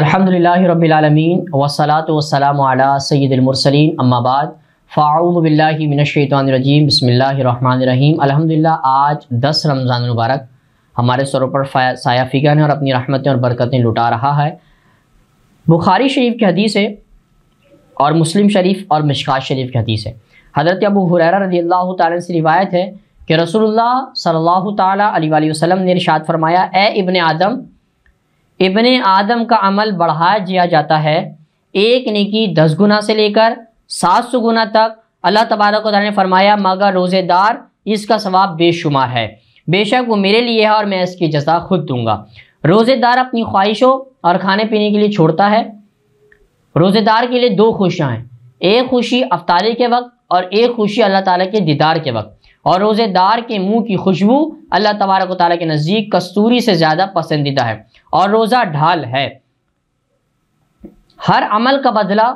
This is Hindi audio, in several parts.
अलहमदिल्लाबीआलमीन वसलात वसलाम रजीम बिस्मिल्लाहिर रहमानिर रहीम अलहमदिल्ला आज दस रमज़ान मुबारक हमारे सरों पर साया फ़िका ने और अपनी रहमतें और बरकतें लुटा रहा है बुखारी शरीफ की हदीस है और मुस्लिम शरीफ और मिशकात शरीफ की हदीस है हज़रत अबू हुरैरा रजी अल्लाह तन से रिवायत है कि रसूलुल्लाह सल्लल्लाहु अलैहि वसल्लम ने इरशाद फरमाया ए इबन आदम इबन आदम का अमल बढ़ाया जाता है एक नेकी दस गुना से लेकर सात सौ गुना तक अल्लाह तबारक ने फरमाया मगर रोज़ेदार इसका सवाब बेशुमार है बेशक वो मेरे लिए है और मैं इसकी जजा खुद दूंगा रोज़ेदार अपनी ख्वाहिशों और खाने पीने के लिए छोड़ता है रोज़ेदार के लिए दो खुशियाँ हैं एक खुशी अफ्तारी के वक्त और एक खुशी अल्लाह ताला के दीदार के वक्त और रोज़ेदार के मुंह की खुशबू अल्लाह तबारक ताली के नज़दीक कस्तूरी से ज़्यादा पसंदीदा है और रोज़ा ढाल है हर अमल का बदला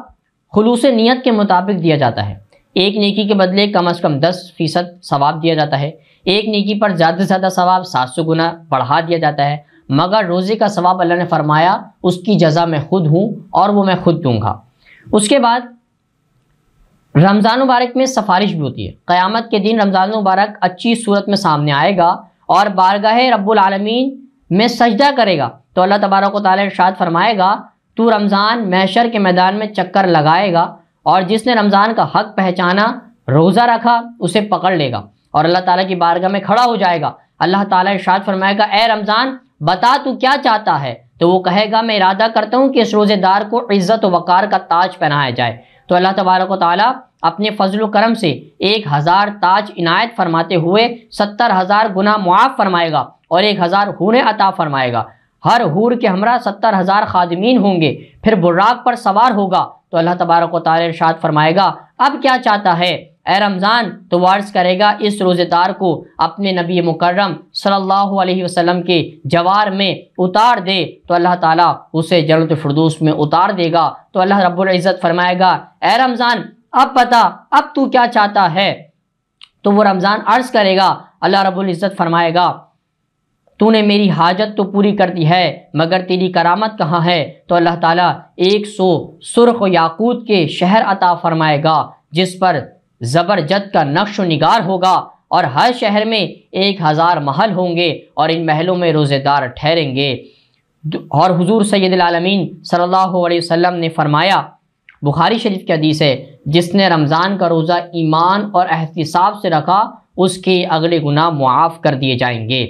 खलूस नीयत के मुताबिक दिया जाता है एक नेकी के बदले कम अज़ कम दस फ़ीसद सवाब दिया जाता है एक नेकी पर ज़्यादा से ज़्यादा सवाब सात सौ गुना बढ़ा दिया जाता है मगर रोज़े का सवाब अल्लाह ने फरमाया उसकी जजा मैं खुद हूँ और वो मैं खुद दूँगा उसके बाद रमज़ान मुबारक में सफारिश भी होती है क़यामत के दिन रमज़ान मुबारक अच्छी सूरत में सामने आएगा और बारगाह रब्बुल आलमीन में सजदा करेगा तो अल्लाह तबारक ताल इर्शाद फरमाएगा तू रमज़ान मैशर के मैदान में चक्कर लगाएगा और जिसने रमज़ान का हक पहचाना रोज़ा रखा उसे पकड़ लेगा और अल्लाह ताला की बारगाह में खड़ा हो जाएगा अल्लाह ताला इर्शाद फरमाएगा ए रमज़ान बता तू क्या चाहता है तो वो कहेगा मैं इरादा करता हूँ कि इस रोज़ेदार को इज़्ज़त वक़ार का ताज पहनाया जाए तो अल्लाह तबारक ताली अपने फजल करम से एक हज़ार ताज इनायत फरमाते हुए सत्तर हज़ार गुना मुआफ़ फरमाएगा और एक हज़ार हून अता फरमाएगा हर हूर के हमरा सत्तर हज़ार खादमीन होंगे फिर बुर्राक पर सवार होगा तो अल्लाह तबारक तारशाद फरमाएगा अब क्या चाहता है ए रमज़ान तो वार्स करेगा इस रोज़ेदार को अपने नबी मुकर्रम सल्लल्लाहु अलैहि वसल्लम के जवार में उतार दे तो अल्लाह ताला उसे जन्नत फरदूस में उतार देगा तो अल्लाह रब्बुल इज़्ज़त फरमाएगा ए रमज़ान अब पता अब तू क्या चाहता है तो वो रमज़ान अर्ज़ करेगा अल्लाह रब्बुल इज़्ज़त फरमाएगा तूने मेरी हाजत तो पूरी कर दी है मगर तेरी करामत कहाँ है तो अल्लाह ताला एक सौ सुरख याकूत के शहर अता फरमाएगा जिस पर ज़बरजद का नक्श निगार होगा और हर शहर में एक हज़ार महल होंगे और इन महलों में रोज़ेदार ठहरेंगे और हुजूर सैद आलमीन सल्लल्लाहु अलैहि वसल्लम ने फरमाया बुखारी शरीफ की हदीस है जिसने रमज़ान का रोज़ा ईमान और एहतसाब से रखा उसके अगले गुनाह मुआफ़ कर दिए जाएंगे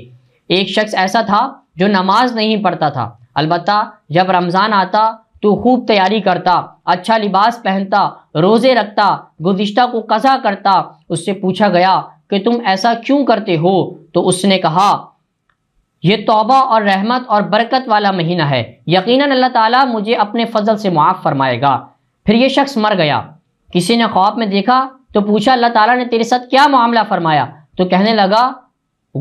एक शख्स ऐसा था जो नमाज नहीं पढ़ता था अलबत् जब रमज़ान आता तो खूब तैयारी करता अच्छा लिबास पहनता रोज़े रखता गुज्तर को कज़ा करता उससे पूछा गया कि तुम ऐसा क्यों करते हो तो उसने कहा यह तोबा और रहमत और बरकत वाला महीना है यकीनन अल्लाह ताला मुझे अपने फजल से मुआफ़ फरमाएगा फिर यह शख्स मर गया किसी ने ख्वाब में देखा तो पूछा अल्लाह ताला ने तेरे साथ क्या मामला फरमाया तो कहने लगा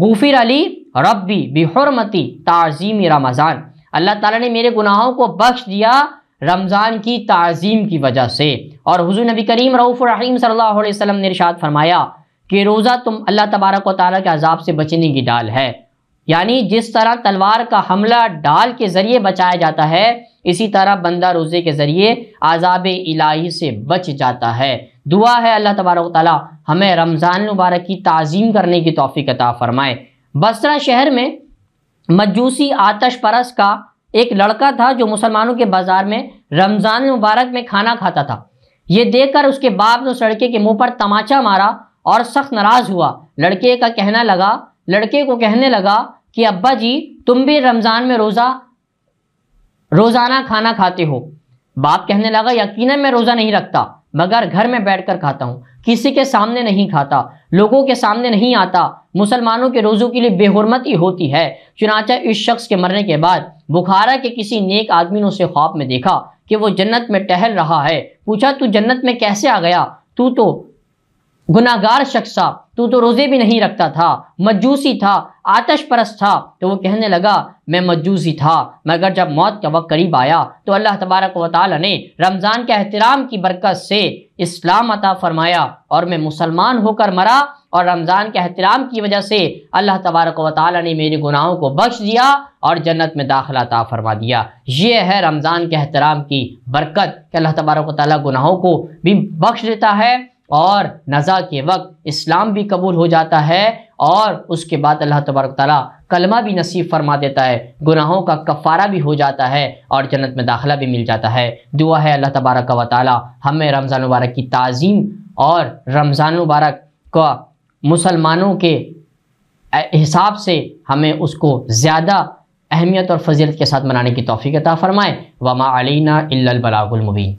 गूफिर अली रब्बी बेहरमती ताज़ीम रमज़ान अल्लाह ताला ने मेरे गुनाहों को बख्श दिया रमज़ान की ताज़ीम की वजह से और हुजूर नबी करीम रऊफ़ रहीम सल्लल्लाहु अलैहि वसल्लम ने इरशाद फरमाया कि रोज़ा तुम अल्लाह तबारक व ताली के अजाब से बचने की डाल है यानी जिस तरह तलवार का हमला डाल के ज़रिए बचाया जाता है इसी तरह बंदा रोज़े के ज़रिए आज़ाब इलाही से बच जाता है दुआ है अल्लाह तबारक ताली हमें रमज़ान मुबारक की तज़ीम करने की तोफ़ी अता फ़रमाए बसरा शहर में मजूसी आतश परस का एक लड़का था जो मुसलमानों के बाजार में रमज़ान मुबारक में खाना खाता था ये देखकर उसके बाप ने उस लड़के के मुंह पर तमाचा मारा और सख्त नाराज़ हुआ लड़के का कहना लगा लड़के को कहने लगा कि अब्बा जी तुम भी रमज़ान में रोज़ा रोज़ाना खाना खाते हो बाप कहने लगा यकीन मैं रोज़ा नहीं रखता मगर घर में बैठ कर खाता हूँ किसी के सामने नहीं खाता लोगों के सामने नहीं आता मुसलमानों के रोज़ों के लिए बेहरमती होती है चुनाचा इस शख्स के मरने के बाद बुखारा के किसी नेक आदमी ने उसे ख्वाब में देखा कि वो जन्नत में टहल रहा है पूछा तू जन्नत में कैसे आ गया तू तो गुनागार शख्स था तू तो रोज़े भी नहीं रखता था मजूसी था आतश परस्त था तो वो कहने लगा मैं मजूसी था मगर जब मौत का वक्त करीब आया तो अल्लाह तबारक वाली ने रमज़ान के अहतराम की बरकत से इस्लाम अता फरमाया और मैं मुसलमान होकर मरा और रमज़ान के अहतराम की वजह से अल्लाह तबारक वाली ने मेरे गुनाहों को बख्श दिया और जन्नत में दाखिला अता फरमा दिया ये है रमज़ान के अहतराम की बरकत कि अल्लाह तबारक वाली गुनाहों को भी बख्श देता है और नज़ा के वक्त इस्लाम भी कबूल हो जाता है और उसके बाद अल्लाह तबारक ताली कलमा भी नसीब फरमा देता है गुनाहों का कफ़ारा भी हो जाता है और जन्नत में दाखला भी मिल जाता है दुआ है अल्लाह तबारक व ताली हमें रमज़ान मुबारक की तज़ीम और रमज़ान मुबारक का मुसलमानों के हिसाब से हमें उसको ज़्यादा अहमियत और फजीलत के साथ मनाने की तोफ़ी अता फ़रमाएँ वमा अलीना इल्लल बलागुल मुबीन